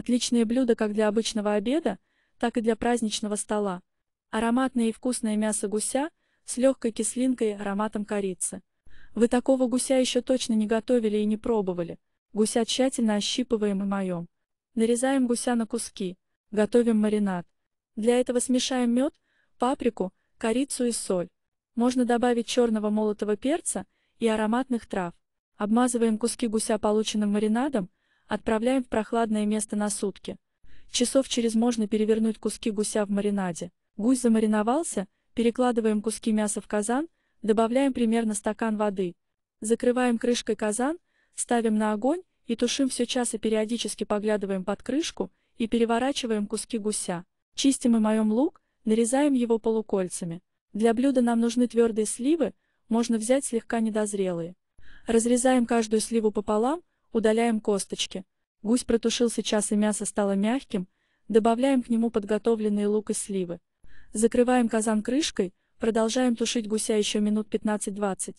Отличные блюда как для обычного обеда, так и для праздничного стола. Ароматное и вкусное мясо гуся с легкой кислинкой и ароматом корицы. Вы такого гуся еще точно не готовили и не пробовали. Гуся тщательно ощипываем и моем. Нарезаем гуся на куски. Готовим маринад. Для этого смешаем мед, паприку, корицу и соль. Можно добавить черного молотого перца и ароматных трав. Обмазываем куски гуся полученным маринадом, Отправляем в прохладное место на сутки. Часов через можно перевернуть куски гуся в маринаде. Гусь замариновался, перекладываем куски мяса в казан, добавляем примерно стакан воды. Закрываем крышкой казан, ставим на огонь и тушим все час и периодически поглядываем под крышку и переворачиваем куски гуся. Чистим и моем лук, нарезаем его полукольцами. Для блюда нам нужны твердые сливы, можно взять слегка недозрелые. Разрезаем каждую сливу пополам, Удаляем косточки. Гусь протушил сейчас и мясо стало мягким. Добавляем к нему подготовленные лук и сливы. Закрываем казан крышкой, продолжаем тушить гуся еще минут 15-20.